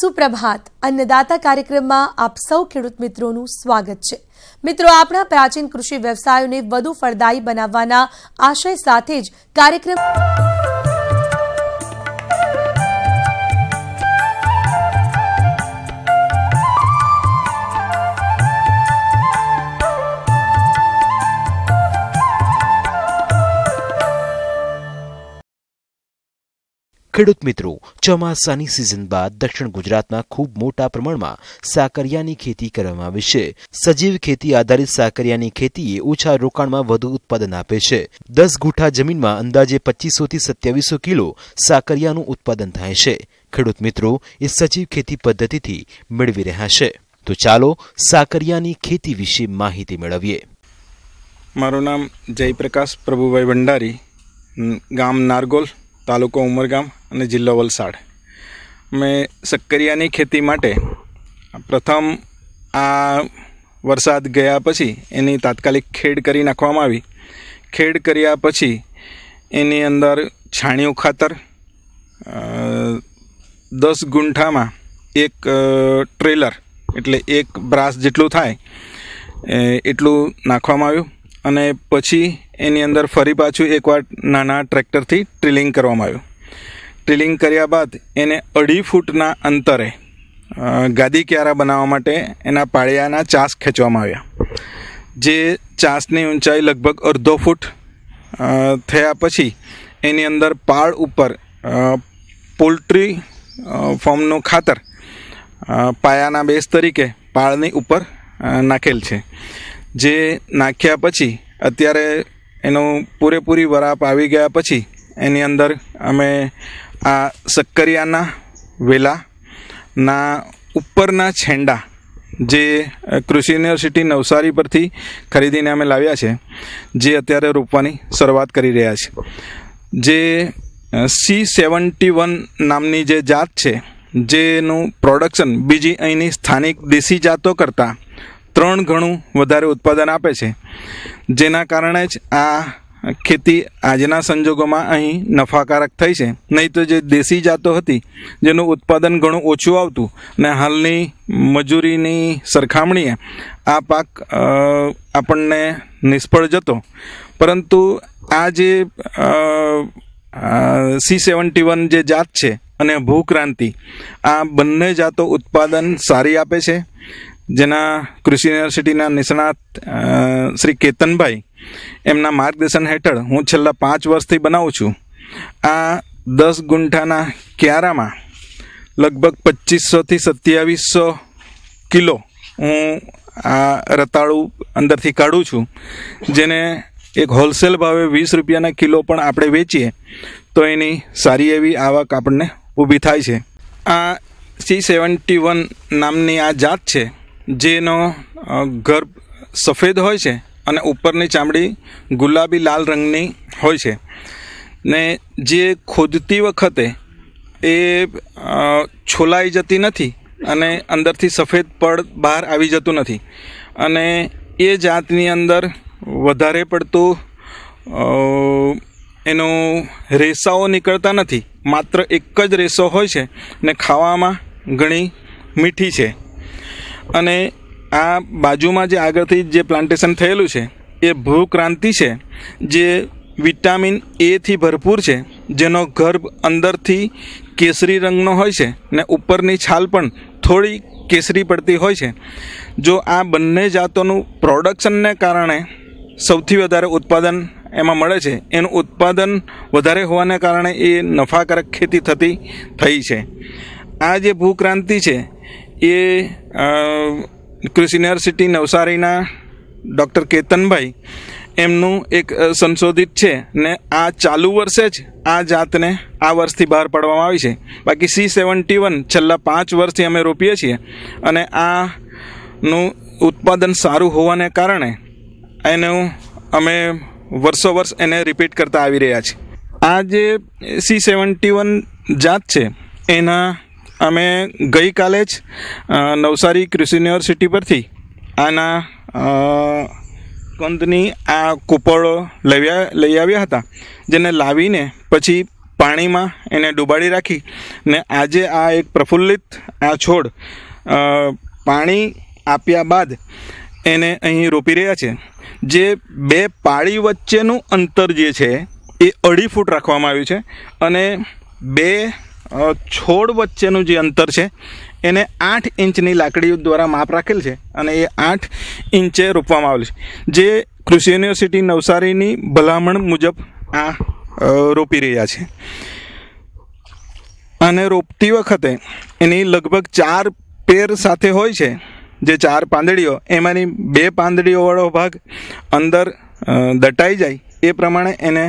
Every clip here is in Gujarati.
સુપ્રભાત અન્નદાતા કાર્યક્રમમાં આપ સૌ ખેડૂત મિત્રોનું સ્વાગત છે મિત્રો આપણા પ્રાચીન કૃષિ વ્યવસાયોને વધુ ફળદાયી બનાવવાના આશય સાથે જ કાર્યક્રમ ખેડૂત મિત્રો ચોમાસાની સિઝન બાદ દક્ષિણ ગુજરાતમાં ખૂબ મોટા પ્રમાણમાં સાકરિયાની ખેતી કરવામાં આવી છે સજીવ ખેતી આધારિત સાકરિયાની ખેતીએ ઓછા રોકાણમાં વધુ ઉત્પાદન આપે છે દસ ગુઠા જમીનમાં અંદાજે પચીસોથી સત્યાવીસો કિલો સાકરિયાનું ઉત્પાદન થાય છે ખેડૂત મિત્રો એ સજીવ ખેતી પદ્ધતિથી મેળવી રહ્યા છે તો ચાલો સાકરિયાની ખેતી વિશે માહિતી મેળવીએ મારું નામ જયપ્રકાશ પ્રભુભાઈ ભંડારી ગામ નારગોલ તાલુકો ઉમરગામ અને જિલ્લો વલસાડ મેં સક્કરિયાની ખેતી માટે પ્રથમ આ વરસાદ ગયા પછી એની તાત્કાલિક ખેડ કરી નાખવામાં આવી ખેડ કર્યા પછી એની અંદર છાણિયું ખાતર દસ ગુંઠામાં એક ટ્રેલર એટલે એક બ્રાસ જેટલું થાય એટલું નાખવામાં આવ્યું અને પછી એની અંદર ફરી પાછું એકવાર નાના ટ્રેક્ટરથી ટ્રિલિંગ કરવામાં આવ્યું ટ્રિલિંગ કર્યા બાદ એને અઢી ફૂટના અંતરે ગાદી ક્યારા બનાવવા માટે એના પાળિયાના ચાસ ખેંચવામાં આવ્યા જે ચાસની ઊંચાઈ લગભગ અડધો ફૂટ થયા પછી એની અંદર પાળ ઉપર પોલ્ટ્રી ફોર્મનું ખાતર પાયાના બેસ તરીકે પાળની ઉપર નાખેલ છે જે નાખ્યા પછી અત્યારે એનું પૂરેપૂરી વરાપ આવી ગયા પછી એની અંદર અમે આ સક્કરિયાના વેલાના ઉપરના છેંડા જે કૃષિ યુનિવર્સિટી નવસારી પરથી ખરીદીને અમે લાવ્યા છે જે અત્યારે રોપવાની શરૂઆત કરી રહ્યા છે જે સી સેવન્ટી વન નામની જે જાત છે જેનું પ્રોડક્શન બીજી અહીંની સ્થાનિક દેશી જાતો કરતાં ત્રણ ઘણું વધારે ઉત્પાદન આપે છે જેના કારણે જ આ ખેતી આજના સંજોગોમાં અહીં નફાકારક થઈ છે નહીં તો જે દેશી જાતો હતી જેનું ઉત્પાદન ઘણું ઓછું આવતું અને હાલની મજૂરીની સરખામણીએ આ પાક આપણને નિષ્ફળ જતો પરંતુ આ જે સી સેવન્ટી વન જે જાત છે અને ભૂક્રાંતિ આ બંને જાતો ઉત્પાદન સારી આપે છે જેના કૃષિ યુનિવર્સિટીના નિષ્ણાત શ્રી કેતનભાઈ એમના માર્ગદર્શન હેઠળ હું છેલ્લા પાંચ વર્ષથી બનાવું છું આ દસ ગુંઠાના ક્યારામાં લગભગ પચીસોથી સત્યાવીસો કિલો હું આ રતાળું અંદરથી કાઢું છું જેને એક હોલસેલ ભાવે વીસ રૂપિયાના કિલો પણ આપણે વેચીએ તો એની સારી એવી આવક આપણને ઊભી થાય છે આ સી સેવન્ટી વન નામની આ જાત છે જેનો ગર્ભ સફેદ હોય છે અને ઉપરની ચામડી ગુલાબી લાલ રંગની હોય છે ને જે ખોદતી વખતે એ છોલાઈ જતી નથી અને અંદરથી સફેદ પડ બહાર આવી જતું નથી અને એ જાતની અંદર વધારે પડતું એનો રેસાઓ નીકળતા નથી માત્ર એક જ રેસો હોય છે ને ખાવામાં ઘણી મીઠી છે અને આ બાજુમાં જે આગળથી જે પ્લાન્ટેશન થયેલું છે એ ભૂક્રાંતિ છે જે વિટામિન એથી ભરપૂર છે જેનો ગર્ભ અંદરથી કેસરી રંગનો હોય છે ને ઉપરની છાલ પણ થોડી કેસરી પડતી હોય છે જો આ બંને જાતોનું પ્રોડક્શનને કારણે સૌથી વધારે ઉત્પાદન એમાં મળે છે એનું ઉત્પાદન વધારે હોવાને કારણે એ નફાકારક ખેતી થતી થઈ છે આ જે ભૂક્રાંતિ છે એ કૃષિ યુનિવર્સિટી નવસારીના ડૉક્ટર કેતનભાઈ એમનું એક સંશોધિત છે ને આ ચાલુ વર્ષે જ આ જાતને આ વર્ષથી બહાર પાડવામાં આવી છે બાકી સી સેવન્ટી વન છેલ્લા પાંચ વર્ષથી અમે રોપીએ છીએ અને આનું ઉત્પાદન સારું હોવાને કારણે એનું અમે વર્ષો વર્ષ એને રિપીટ કરતા આવી રહ્યા છીએ આ જે સી સેવન્ટી વન જાત છે એના અમે ગઈકાલે જ નવસારી કૃષિ યુનિવર્સિટી પરથી આના કંદની આ કૂપળો લઈ લઈ આવ્યા હતા જેને લાવીને પછી પાણીમાં એને ડુબાડી રાખી ને આજે આ એક પ્રફુલ્લિત આ છોડ પાણી આપ્યા બાદ એને અહીં રોપી રહ્યા છે જે બે પાળી વચ્ચેનું અંતર જે છે એ અઢી ફૂટ રાખવામાં આવ્યું છે અને બે છોડ વચ્ચેનું જે અંતર છે એને આઠ ઇંચની લાકડી દ્વારા માપ રાખેલ છે અને એ આઠ ઇંચે રોપવામાં આવેલ છે જે કૃષિ યુનિવર્સિટી નવસારીની ભલામણ મુજબ આ રોપી રહ્યા છે અને રોપતી વખતે એની લગભગ ચાર પેર સાથે હોય છે જે ચાર પાંદડીઓ એમાંની બે પાંદડીઓવાળો ભાગ અંદર દટાઈ જાય એ પ્રમાણે એને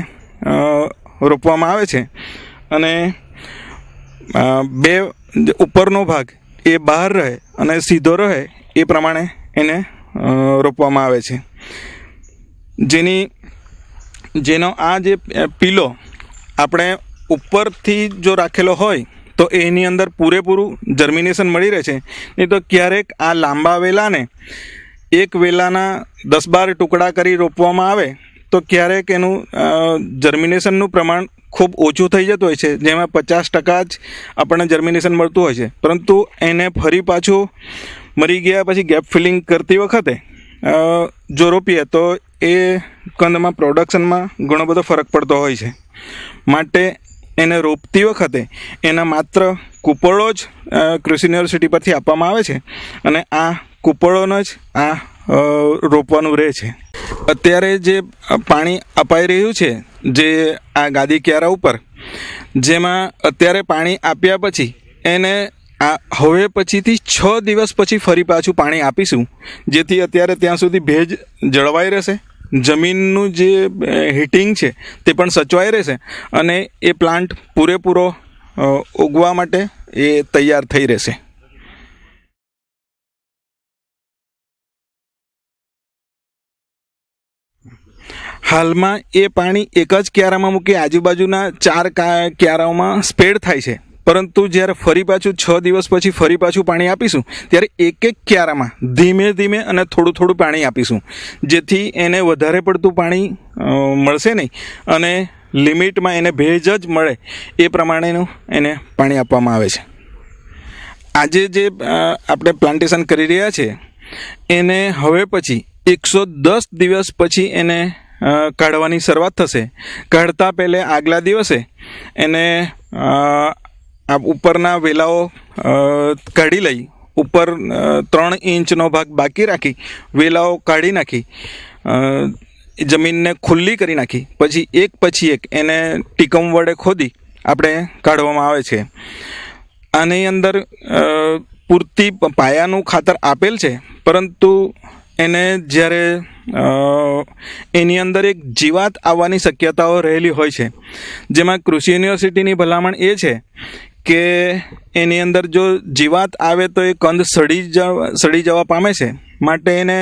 રોપવામાં આવે છે અને બે ઉપરનો ભાગ એ બહાર રહે અને સીધો રહે એ પ્રમાણે એને રોપવામાં આવે છે જેની જેનો આ જે પીલો આપણે ઉપરથી જો રાખેલો હોય તો એની અંદર પૂરેપૂરું જર્મિનેશન મળી રહે છે નહીં તો ક્યારેક આ લાંબા વેલાને એક વેલાના દસ બાર ટુકડા કરી રોપવામાં આવે તો ક્યારેક એનું જર્મિનેશનનું પ્રમાણ ખૂબ ઓછું થઈ જતું હોય છે જેમાં પચાસ ટકા જ આપણને જર્મિનેશન મળતું હોય છે પરંતુ એને ફરી પાછું મરી ગયા પછી ગેપ ફિલિંગ કરતી વખતે જો રોપીએ તો એ કંદમાં પ્રોડક્શનમાં ઘણો બધો ફરક પડતો હોય છે માટે એને રોપતી વખતે એના માત્ર કૂપળો જ કૃષિ યુનિવર્સિટી પરથી આપવામાં આવે છે અને આ કૂપળોનો જ આ રોપવાનું રહે છે અત્યારે જે પાણી અપાઈ રહ્યું છે જે આ ગાદી ક્યારા ઉપર જેમાં અત્યારે પાણી આપ્યા પછી એને આ હવે પછીથી છ દિવસ પછી ફરી પાછું પાણી આપીશું જેથી અત્યારે ત્યાં સુધી ભેજ જળવાઈ રહેશે જમીનનું જે હીટિંગ છે તે પણ સચવાઈ રહેશે અને એ પ્લાન્ટ પૂરેપૂરો ઉગવા માટે એ તૈયાર થઈ રહેશે હાલમાં એ પાણી એક જ ક્યારામાં મૂકી આજુબાજુના ચાર ક્યારાઓમાં સ્પ્રેડ થાય છે પરંતુ જ્યારે ફરી પાછું છ દિવસ પછી ફરી પાછું પાણી આપીશું ત્યારે એક એક ક્યારામાં ધીમે ધીમે અને થોડું થોડું પાણી આપીશું જેથી એને વધારે પડતું પાણી મળશે નહીં અને લિમિટમાં એને ભેજ જ મળે એ પ્રમાણેનું એને પાણી આપવામાં આવે છે આજે જે આપણે પ્લાન્ટેશન કરી રહ્યા છે એને હવે પછી એકસો દસ દિવસ પછી એને કાઢવાની શરૂઆત થશે કાઢતા પહેલે આગલા દિવસે એને આ ઉપરના વેલાઓ કાઢી લઈ ઉપર ત્રણ ઇંચનો ભાગ બાકી રાખી વેલાઓ કાઢી નાખી જમીનને ખુલ્લી કરી નાખી પછી એક પછી એક એને ટીકમ વડે ખોદી આપણે કાઢવામાં આવે છે આની અંદર પૂરતી પાયાનું ખાતર આપેલ છે પરંતુ એને જ્યારે એની અંદર એક જીવાત આવવાની શક્યતાઓ રહેલી હોય છે જેમાં કૃષિ યુનિવર્સિટીની ભલામણ એ છે કે એની અંદર જો જીવાત આવે તો એ કંદ સડી જવા સડી જવા પામે છે માટે એને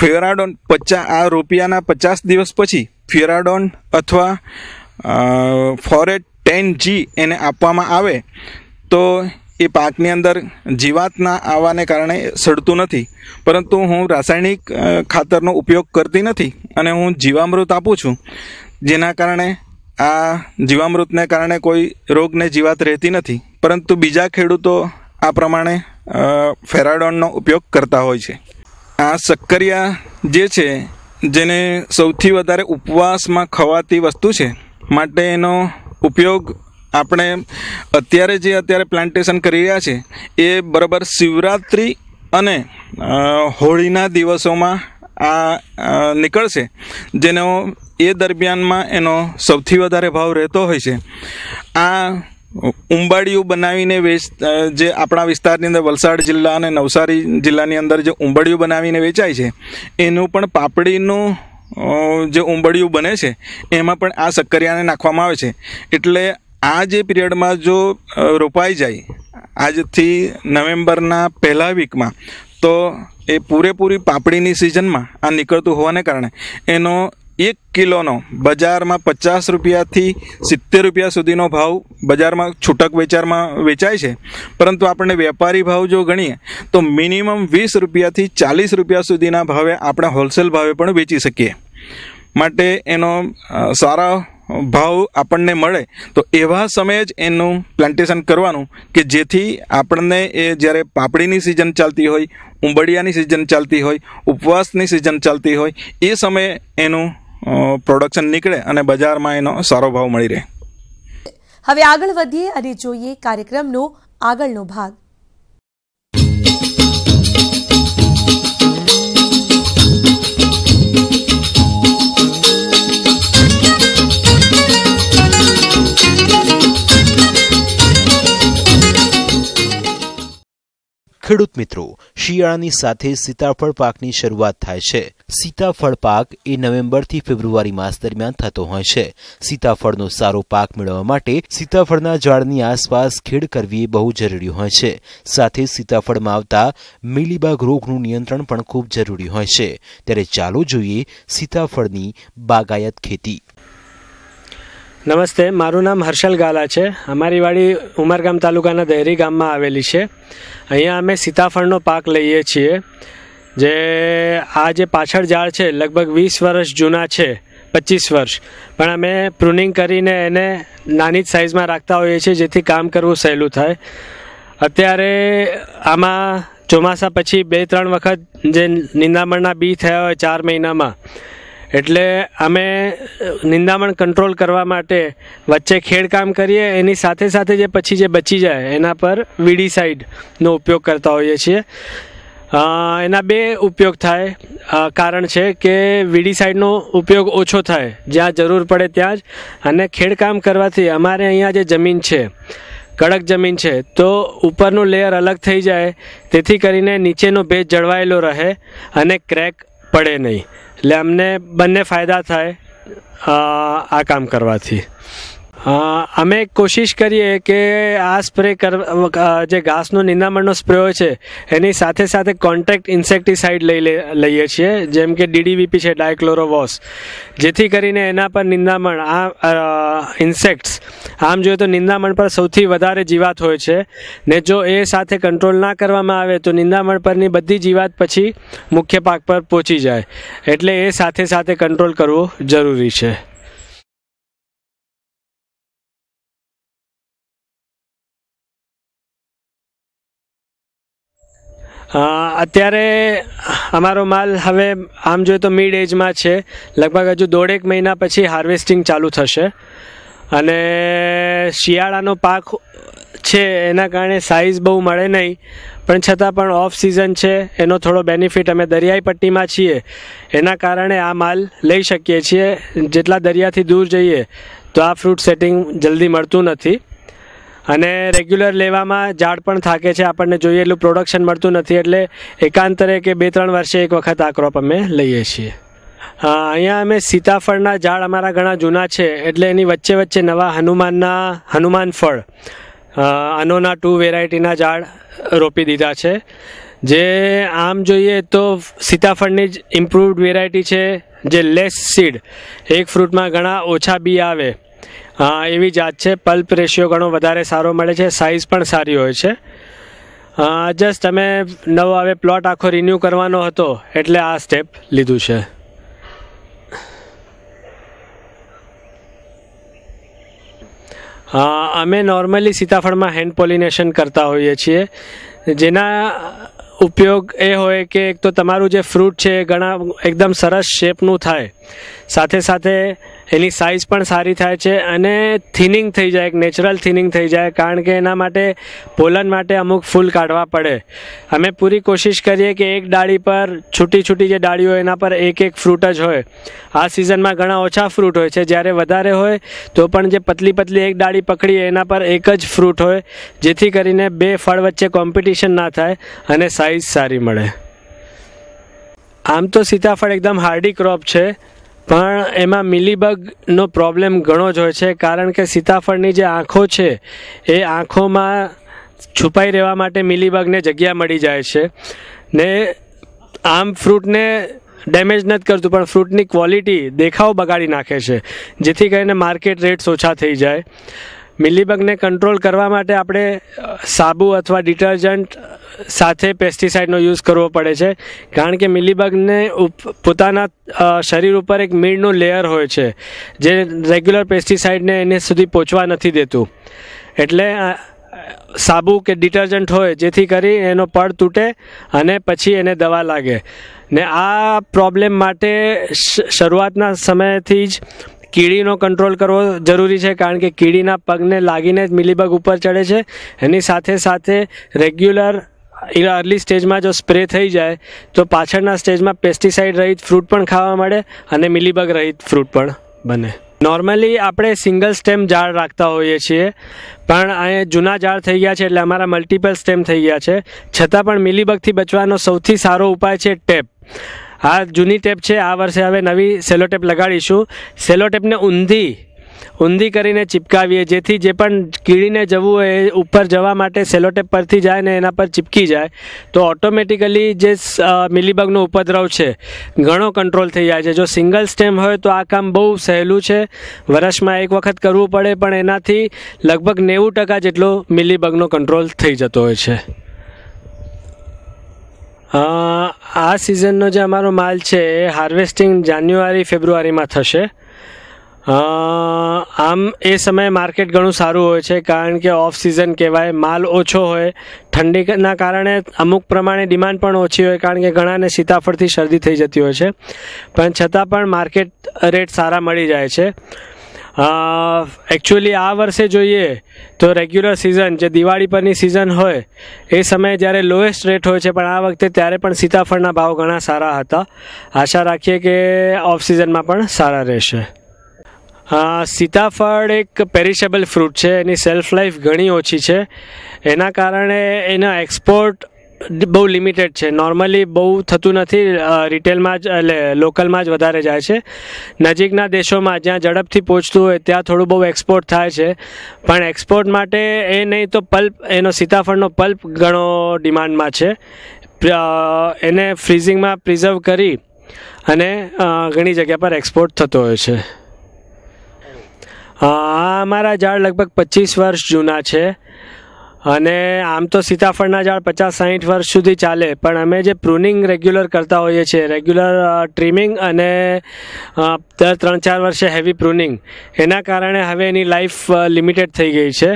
ફેરાડોન પચાસ આ રૂપિયાના પચાસ દિવસ પછી ફેરાડોન અથવા ફોરેટ ટેન જી એને આપવામાં આવે તો એ પાકની અંદર જીવાતના આવવાને કારણે સડતું નથી પરંતુ હું રાસાયણિક ખાતરનો ઉપયોગ કરતી નથી અને હું જીવામૃત આપું છું જેના કારણે આ જીવામૃતને કારણે કોઈ રોગને જીવાત રહેતી નથી પરંતુ બીજા ખેડૂતો આ પ્રમાણે ફેરાડોનનો ઉપયોગ કરતા હોય છે આ સક્કરિયા જે છે જેને સૌથી વધારે ઉપવાસમાં ખવાતી વસ્તુ છે માટે એનો ઉપયોગ આપણે અત્યારે જે અત્યારે પ્લાન્ટેશન કરી રહ્યા છે એ બરાબર શિવરાત્રિ અને હોળીના દિવસોમાં આ નીકળશે જેનો એ દરમિયાનમાં એનો સૌથી વધારે ભાવ રહેતો હોય છે આ ઉંબાડિયું બનાવીને વેચ જે આપણા વિસ્તારની અંદર વલસાડ જિલ્લા અને નવસારી જિલ્લાની અંદર જે ઉંબાડિયું બનાવીને વેચાય છે એનું પણ પાપડીનું જે ઉંબડિયું બને છે એમાં પણ આ સક્કરિયાને નાખવામાં આવે છે એટલે આ જે પીરિયડમાં જો રોપાઈ જાય આજથી નવેમ્બરના પહેલા વીકમાં તો એ પૂરેપૂરી પાપડીની સિઝનમાં આ નીકળતું હોવાને કારણે એનો એક કિલોનો બજારમાં પચાસ રૂપિયાથી સિત્તેર રૂપિયા સુધીનો ભાવ બજારમાં છૂટક વેચારમાં વેચાય છે પરંતુ આપણે વેપારી ભાવ જો ગણીએ તો મિનિમમ વીસ રૂપિયાથી ચાલીસ રૂપિયા સુધીના ભાવે આપણે હોલસેલ ભાવે પણ વેચી શકીએ માટે એનો સારા ભાવ આપણને મળે તો એવા સમયે જ એનું પ્લાન્ટેશન કરવાનું કે જેથી આપણને એ જ્યારે પાપડીની સિઝન ચાલતી હોય ઉંબડિયાની સિઝન ચાલતી હોય ઉપવાસની સિઝન ચાલતી હોય એ સમયે એનું પ્રોડક્શન નીકળે અને બજારમાં એનો સારો ભાવ મળી રહે હવે આગળ વધીએ અને જોઈએ કાર્યક્રમનો આગળનો ભાગ ખેડૂત મિત્રો શિયાળાની સાથે સીતાફળ પાકની શરૂઆત થાય છે સીતાફળ પાક એ નવેમ્બરથી ફેબ્રુઆરી માસ દરમિયાન થતો હોય છે સીતાફળનો સારો પાક મેળવવા માટે સીતાફળના ઝાડની આસપાસ ખેડ કરવી એ બહુ જરૂરી હોય છે સાથે સીતાફળમાં આવતા મિલીબાગ રોગનું નિયંત્રણ પણ ખૂબ જરૂરી હોય છે ત્યારે ચાલો જોઈએ સીતાફળની બાગાયત ખેતી નમસ્તે મારું નામ હર્ષલ ગાલા છે અમારી વાડી ઉમરગામ તાલુકાના દહેરી ગામમાં આવેલી છે અહીંયા અમે સીતાફળનો પાક લઈએ છીએ જે આ જે પાછળ ઝાડ છે લગભગ વીસ વર્ષ જૂના છે પચીસ વર્ષ પણ અમે પ્રુનિંગ કરીને એને નાની જ સાઇઝમાં રાખતા હોઈએ છીએ જેથી કામ કરવું સહેલું થાય અત્યારે આમાં ચોમાસા પછી બે ત્રણ વખત જે નિંદામણના બી થયા હોય ચાર મહિનામાં એટલે અમે નિંદામણ કંટ્રોલ કરવા માટે વચ્ચે ખેડકામ કરીએ એની સાથે સાથે જે પછી જે બચી જાય એના પર વીડીસાઇડનો ઉપયોગ કરતા હોઈએ છીએ એના બે ઉપયોગ થાય કારણ છે કે વીડીસાઇડનો ઉપયોગ ઓછો થાય જ્યાં જરૂર પડે ત્યાં જ અને ખેડકામ કરવાથી અમારે અહીંયા જે જમીન છે કડક જમીન છે તો ઉપરનું લેયર અલગ થઈ જાય તેથી કરીને નીચેનો ભેજ જળવાયેલો રહે અને ક્રેક પડે નહીં એટલે અમને બંને ફાયદા થાય આ કામ કરવાથી અમે કોશિશ કરીએ કે આ સ્પ્રે જે ઘાસનો નિંદામણનો સ્પ્રે હોય છે એની સાથે સાથે કોન્ટ્રાક્ટ ઇન્સેક્ટિસાઇડ લઈ લઈએ છીએ જેમ કે ડીડીવીપી છે ડાયક્લોરોવોસ જેથી કરીને એના પર નિંદામણ આ ઇન્સેક્ટ્સ આમ જોઈએ તો નિંદામણ પર સૌથી વધારે જીવાત હોય છે ને જો એ સાથે કંટ્રોલ ના કરવામાં આવે તો નિંદામણ પરની બધી જીવાત પછી મુખ્ય પાક પર પહોંચી જાય એટલે એ સાથે સાથે કંટ્રોલ કરવો જરૂરી છે અત્યારે અમારો માલ હવે આમ જોઈએ તો મિડ એજમાં છે લગભગ હજુ દોઢેક મહિના પછી હાર્વેસ્ટિંગ ચાલુ થશે અને શિયાળાનો પાક છે એના કારણે સાઇઝ બહુ મળે નહીં પણ છતાં પણ ઓફ સિઝન છે એનો થોડો બેનિફિટ અમે દરિયાઈ પટ્ટીમાં છીએ એના કારણે આ માલ લઈ શકીએ છીએ જેટલા દરિયાથી દૂર જઈએ તો આ ફ્રૂટ સેટિંગ જલ્દી મળતું નથી અને રેગ્યુલર લેવામાં ઝાડ પણ થાકે છે આપણને જોઈએ એટલું પ્રોડક્શન મળતું નથી એટલે એકાંતરે કે બે ત્રણ વર્ષે એક વખત આ ક્રોપ અમે લઈએ છીએ અહીંયા અમે સીતાફળના ઝાડ અમારા ઘણા જૂના છે એટલે એની વચ્ચે વચ્ચે નવા હનુમાનના હનુમાન ફળ અનોના ટુ વેરાયટીના ઝાડ રોપી દીધા છે જે આમ જોઈએ તો સીતાફળની જ ઇમ્પ્રુવડ વેરાયટી છે જે લેસ સીડ એક ફ્રૂટમાં ઘણા ઓછા બી આવે એવી જાત છે પલ્પ રેશિયો ઘણો વધારે સારો મળે છે સાઇઝ પણ સારી હોય છે જસ્ટ તમે નવો હવે પ્લોટ આખો રિન્યૂ કરવાનો હતો એટલે આ સ્ટેપ લીધું છે અમે નોર્મલી સીતાફળમાં હેન્ડ પોલિનેશન કરતા હોઈએ છીએ જેના ઉપયોગ એ હોય કે એક તો તમારું જે ફ્રૂટ છે એ ઘણા એકદમ સરસ શેપનું થાય સાથે સાથે એની સાઇઝ પણ સારી થાય છે અને થિનિંગ થઈ જાય એક નેચરલ થિનિંગ થઈ જાય કારણ કે એના માટે પોલન માટે અમુક ફૂલ કાઢવા પડે અમે પૂરી કોશિશ કરીએ કે એક ડાળી પર છૂટી છૂટી જે ડાળીઓ એના પર એક એક ફ્રૂટ જ હોય આ સિઝનમાં ઘણા ઓછા ફ્રૂટ હોય છે જ્યારે વધારે હોય તો પણ જે પતલી પતલી એક ડાળી પકડીએ એના પર એક જ ફ્રૂટ હોય જેથી કરીને બે ફળ વચ્ચે કોમ્પિટિશન ના થાય અને સાઇઝ સારી મળે આમ તો સીતાફળ એકદમ હાર્ડી ક્રોપ છે પણ એમાં મિલીબગનો પ્રોબ્લેમ ઘણો જ હોય છે કારણ કે સીતાફળની જે આંખો છે એ આંખોમાં છુપાઈ રહેવા માટે મિલીબગને જગ્યા મળી જાય છે ને આમ ફ્રૂટને ડેમેજ નથી કરતું પણ ફ્રૂટની ક્વોલિટી દેખાવ બગાડી નાખે છે જેથી કરીને માર્કેટ રેટ્સ ઓછા થઈ જાય મિલીબગને કંટ્રોલ કરવા માટે આપણે સાબુ અથવા ડિટર્જન્ટ સાથે પેસ્ટિસાઇડનો યુઝ કરવો પડે છે કારણ કે મિલીબગને પોતાના શરીર ઉપર એક મીણનું લેયર હોય છે જે રેગ્યુલર પેસ્ટિસાઇડને એને સુધી પહોંચવા નથી દેતું એટલે સાબુ કે ડિટર્જન્ટ હોય જેથી કરી એનો પડ તૂટે અને પછી એને દવા લાગે ને આ પ્રોબ્લેમ માટે શરૂઆતના સમયથી જ કીડીનો કંટ્રોલ કરવો જરૂરી છે કારણ કે કીડીના પગને લાગીને જ મિલીબગ ઉપર ચડે છે એની સાથે સાથે રેગ્યુલર અર્લી સ્ટેજમાં જો સ્પ્રે થઈ જાય તો પાછળના સ્ટેજમાં પેસ્ટિસાઇડ રહિત ફ્રૂટ પણ ખાવા મળે અને મિલીબગ રહિત ફ્રૂટ પણ બને નોર્મલી આપણે સિંગલ સ્ટેમ ઝાડ રાખતા હોઈએ છીએ પણ અહીંયા જૂના ઝાડ થઈ ગયા છે એટલે અમારા મલ્ટિપલ સ્ટેમ થઈ ગયા છે છતાં પણ મિલીબગથી બચવાનો સૌથી સારો ઉપાય છે ટેપ આ જૂની ટેપ છે આ વર્ષે હવે નવી સેલો ટેપ લગાડીશું સેલો ટેપને ઊંધી ઊંધી કરીને ચિપકાવીએ જેથી જે પણ કીડીને જવું હોય એ ઉપર જવા માટે સેલોટેપ પરથી જાય ને એના પર ચિપકી જાય તો ઓટોમેટિકલી જે મિલીબગનો ઉપદ્રવ છે ઘણો કંટ્રોલ થઈ જાય છે જો સિંગલ સ્ટેમ હોય તો આ કામ બહુ સહેલું છે વર્ષમાં એક વખત કરવું પડે પણ એનાથી લગભગ નેવું ટકા જેટલો મિલીબગનો કંટ્રોલ થઈ જતો હોય છે આ સિઝનનો જે અમારો માલ છે એ હાર્વેસ્ટિંગ જાન્યુઆરી ફેબ્રુઆરીમાં થશે આમ એ સમયે માર્કેટ ઘણું સારું હોય છે કારણ કે ઓફ સિઝન કહેવાય માલ ઓછો હોય ઠંડીના કારણે અમુક પ્રમાણે ડિમાન્ડ પણ ઓછી હોય કારણ કે ઘણાને સીતાફળથી શરદી થઈ જતી હોય છે પણ છતાં પણ માર્કેટ રેટ સારા મળી જાય છે એકચ્યુઅલી આ વર્ષે જોઈએ તો રેગ્યુલર સિઝન જે દિવાળી પરની સિઝન હોય એ સમયે જ્યારે લોએસ્ટ રેટ હોય છે પણ આ વખતે ત્યારે પણ સીતાફળના ભાવ ઘણા સારા હતા આશા રાખીએ કે ઓફ સિઝનમાં પણ સારા રહેશે સીતાફળ એક પેરિશેબલ ફ્રૂટ છે એની સેલ્ફ લાઈફ ઘણી ઓછી છે એના કારણે એના એક્સપોર્ટ બહુ લિમિટેડ છે નોર્મલી બહુ થતું નથી રિટેલમાં જ એટલે લોકલમાં જ વધારે જાય છે નજીકના દેશોમાં જ્યાં ઝડપથી પહોંચતું હોય ત્યાં થોડું બહુ એક્સપોર્ટ થાય છે પણ એક્સપોર્ટ માટે એ નહીં તો પલ્પ એનો સીતાફળનો પલ્પ ઘણો ડિમાન્ડમાં છે એને ફ્રીઝિંગમાં પ્રિઝર્વ કરી અને ઘણી જગ્યા પર એક્સપોર્ટ થતો હોય છે આ અમારા ઝાડ લગભગ પચીસ વર્ષ જૂના છે અને આમ તો સીતાફળના ઝાડ પચાસ સાહીઠ વર્ષ સુધી ચાલે પણ અમે જે પ્રુનિંગ રેગ્યુલર કરતા હોઈએ છીએ રેગ્યુલર ટ્રીમિંગ અને દર ત્રણ ચાર વર્ષે હેવી પ્રુનિંગ એના કારણે હવે એની લાઈફ લિમિટેડ થઈ ગઈ છે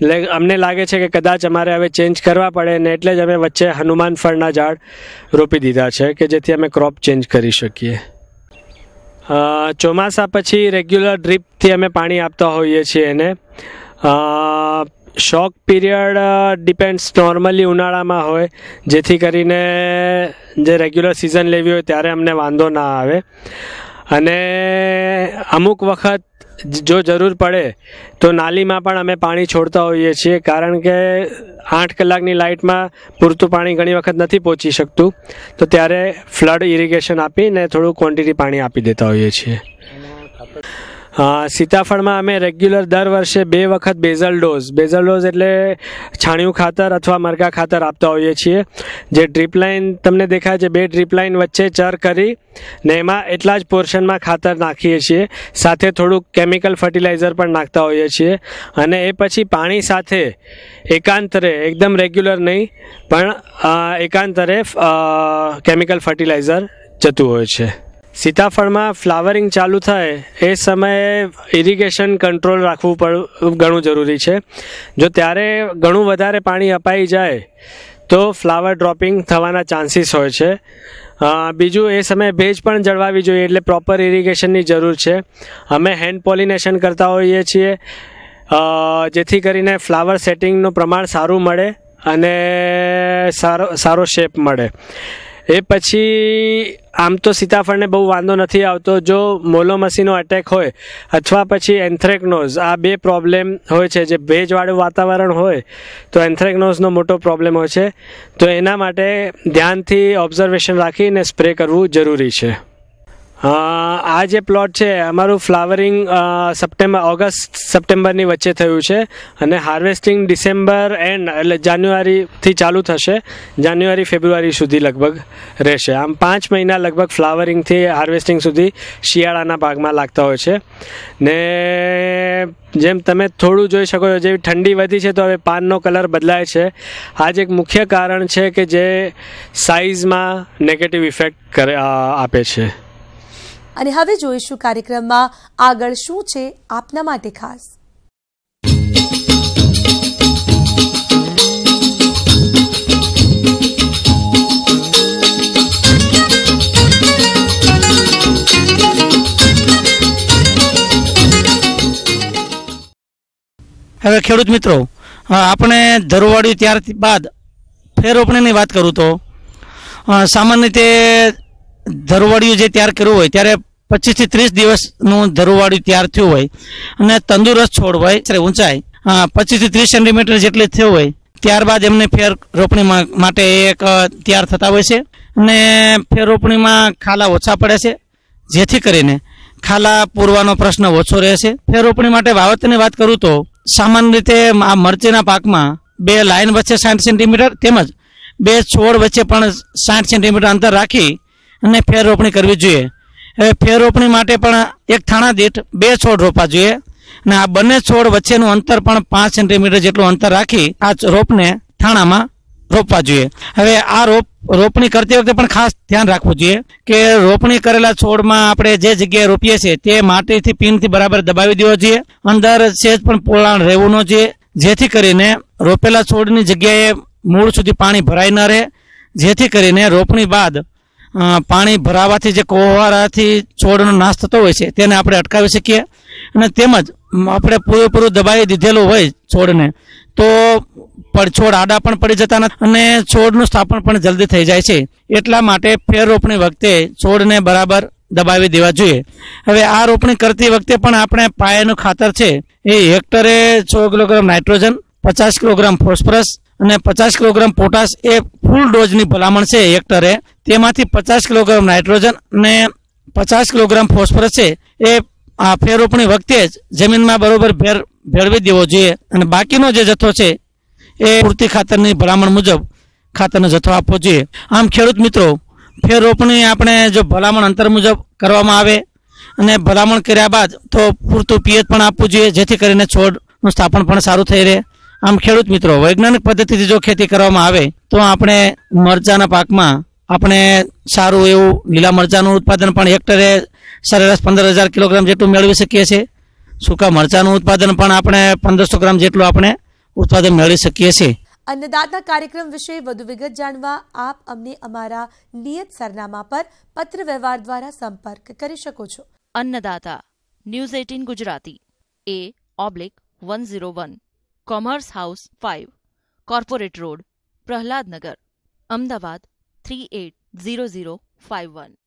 એટલે અમને લાગે છે કે કદાચ અમારે હવે ચેન્જ કરવા પડે ને એટલે જ અમે વચ્ચે હનુમાન ફળના ઝાડ રોપી દીધા છે કે જેથી અમે ક્રોપ ચેન્જ કરી શકીએ ચોમાસા પછી રેગ્યુલર ડ્રીપથી અમે પાણી આપતા હોઈએ છીએ એને શોક પીરિયડ ડિપેન્ડ્સ નોર્મલી ઉનાળામાં હોય જેથી કરીને જે રેગ્યુલર સિઝન લેવી હોય ત્યારે અમને વાંધો ના આવે અને અમુક વખત જો જરૂર પડે તો નાલીમાં પણ અમે પાણી છોડતા હોઈએ છીએ કારણ કે આઠ કલાકની લાઇટમાં પૂરતું પાણી ઘણી વખત નથી પહોંચી શકતું તો ત્યારે ફ્લડ ઇરિગેશન આપીને થોડું ક્વોન્ટિટી પાણી આપી દેતા હોઈએ છીએ સીતાફળમાં અમે રેગ્યુલર દર વર્ષે બે વખત બેઝલ ડોઝ બેઝલ ડોઝ એટલે છાણિયું ખાતર અથવા મરઘા ખાતર આપતા હોઈએ છીએ જે ડ્રીપ લાઇન તમને દેખાય છે બે ડ્રીપ લાઇન વચ્ચે ચર કરી ને એમાં એટલા જ પોર્શનમાં ખાતર નાખીએ છીએ સાથે થોડુંક કેમિકલ ફર્ટિલાઇઝર પણ નાખતા હોઈએ છીએ અને એ પછી પાણી સાથે એકાંતરે એકદમ રેગ્યુલર નહીં પણ એકાંતરે કેમિકલ ફર્ટિલાઇઝર જતું હોય છે સીતાફળમાં ફ્લાવરિંગ ચાલુ થાય એ સમયે ઇરિગેશન કંટ્રોલ રાખવું પડ ઘણું જરૂરી છે જો ત્યારે ઘણું વધારે પાણી અપાઈ જાય તો ફ્લાવર ડ્રોપિંગ થવાના ચાન્સીસ હોય છે બીજું એ સમયે ભેજ પણ જળવાવી જોઈએ એટલે પ્રોપર ઇરિગેશનની જરૂર છે અમે હેન્ડ પોલિનેશન કરતા હોઈએ છીએ જેથી કરીને ફ્લાવર સેટિંગનું પ્રમાણ સારું મળે અને સારો સારો શેપ મળે એ પછી આમ તો સીતાફળને બહુ વાંધો નથી આવતો જો મોલોમસીનો અટેક હોય અથવા પછી એન્થ્રેકનોઝ આ બે પ્રોબ્લેમ હોય છે જે ભેજવાળું વાતાવરણ હોય તો એન્થ્રેકનોઝનો મોટો પ્રોબ્લેમ હોય છે તો એના માટે ધ્યાનથી ઓબ્ઝર્વેશન રાખીને સ્પ્રે કરવું જરૂરી છે આ જે પ્લોટ છે અમારું ફ્લાવરિંગ સપ્ટેમ્બર ઓગસ્ટ સપ્ટેમ્બરની વચ્ચે થયું છે અને હાર્વેસ્ટિંગ ડિસેમ્બર એન્ડ એટલે જાન્યુઆરીથી ચાલુ થશે જાન્યુઆરી ફેબ્રુઆરી સુધી લગભગ રહેશે આમ પાંચ મહિના લગભગ ફ્લાવરિંગથી હાર્વેસ્ટિંગ સુધી શિયાળાના ભાગમાં લાગતા હોય છે ને જેમ તમે થોડું જોઈ શકો છો જેવી ઠંડી વધી છે તો હવે પાનનો કલર બદલાય છે આજ એક મુખ્ય કારણ છે કે જે સાઇઝમાં નેગેટિવ ઇફેક્ટ કરે આપે છે અને હવે જોઈશું કાર્યક્રમમાં આગળ શું છે આપના માટે ખાસ હવે ખેડૂત મિત્રો આપણે ધરોવાડ્યું ત્યાર બાદ ફેર રોપણીની વાત કરું તો સામાન્ય રીતે ધરુવાડિયું જે તૈયાર કર્યું હોય ત્યારે પચીસથી ત્રીસ દિવસનું ધરુવાડિયું તૈયાર થયું હોય અને તંદુરસ્ત છોડ હોય ત્યારે ઊંચાઈ પચીસથી ત્રીસ સેન્ટીમીટર જેટલી થયું હોય ત્યારબાદ એમને ફેર રોપણી માટે એક તૈયાર થતા હોય છે અને ફેર રોપણીમાં ખાલા ઓછા પડે છે જેથી કરીને ખાલા પૂરવાનો પ્રશ્ન ઓછો રહે છે ફેર રોપણી માટે વાવતની વાત કરું તો સામાન્ય રીતે આ મરચીના પાકમાં બે લાઇન વચ્ચે સાઠ સેન્ટીમીટર તેમજ બે છોડ વચ્ચે પણ સાઠ સેન્ટીમીટર અંતર રાખી અને ફેર રોપણી કરવી જોઈએ હવે ફેર રોપણી માટે પણ એક થાણા દીઠ બે છોડ રોપવા જોઈએ અને આ બંને છોડ વચ્ચેનું અંતર પણ પાંચ સેન્ટીમીટર જેટલું અંતર રાખી આ રોપને થાણામાં રોપવા જોઈએ હવે આ રોપ રોપણી કરતી વખતે પણ ખાસ ધ્યાન રાખવું જોઈએ કે રોપણી કરેલા છોડમાં આપણે જે જગ્યાએ રોપીએ છીએ તે માટીથી પીનથી બરાબર દબાવી દેવો જોઈએ અંદર સેજ પણ પોલાણ રહેવું ન જોઈએ જેથી કરીને રોપેલા છોડની જગ્યાએ મૂળ સુધી પાણી ભરાઈ ન રહે જેથી કરીને રોપણી બાદ પાણી ભરાવાથી જે કોહવારાથી છોડનો નાશ થતો હોય છે તેને આપણે અટકાવી શકીએ અને તેમજ આપણે પૂરેપૂરું દબાવી દીધેલું હોય છોડને તો છોડ આડા પણ પડી જતા નથી અને છોડનું સ્થાપન પણ જલ્દી થઈ જાય છે એટલા માટે ફેર રોપણી વખતે છોડને બરાબર દબાવી દેવા જોઈએ હવે આ રોપણી કરતી વખતે પણ આપણે પાયાનું ખાતર છે એ હેક્ટરે છ કિલોગ્રામ નાઇટ્રોજન પચાસ કિલોગ્રામ ફોસ્ફરસ અને પચાસ કિલોગ્રામ પોટાશ એ ફૂલ ડોઝની ભલામણ છે હેક્ટરે તેમાંથી પચાસ કિલોગ્રામ નાઇટ્રોજન અને પચાસ કિલોગ્રામ ફોસ્ફરસ છે એ આ ફેર રોપણી વખતે જ જમીનમાં બરોબર ભેર ભેળવી દેવો જોઈએ અને બાકીનો જે જથ્થો છે એ પૂરતી ખાતરની ભલામણ મુજબ ખાતરનો જથ્થો આપવો જોઈએ આમ ખેડૂત મિત્રો ફેર રોપણી આપણે જો ભલામણ અંતર મુજબ કરવામાં આવે અને ભલામણ કર્યા બાદ તો પૂરતું પીએચ પણ આપવું જોઈએ જેથી કરીને છોડનું સ્થાપન પણ સારું થઈ રહે આમ ખેડૂત મિત્રો વૈજ્ઞાનિક પદ્ધતિથી જો ખેતી કરવામાં આવે તો આપણે મરચાના પાકમાં આપણે સારું એવું લીલા મરચાંનું ઉત્પાદન પણ હેક્ટરે સરેરાશ પંદર હજાર કિલોગ્રામ જેટલું મેળવી શકીએ છીએ સૂકા મરચાંનું ઉત્પાદન પણ આપણે પંદરસો ગ્રામ જેટલું આપણે ઉત્પાદન મેળવી શકીએ છીએ અન્નદાતા કાર્યક્રમ વિશે વધુ વિગત જાણવા આપ અમને અમારા નિયત સરનામા પર પત્ર વ્યવહાર દ્વારા સંપર્ક કરી શકો છો Annadata News eighteen Gujarati A oblique one zero one Commerce House five Corporate Road Prahladnagar Ahmedabad 380051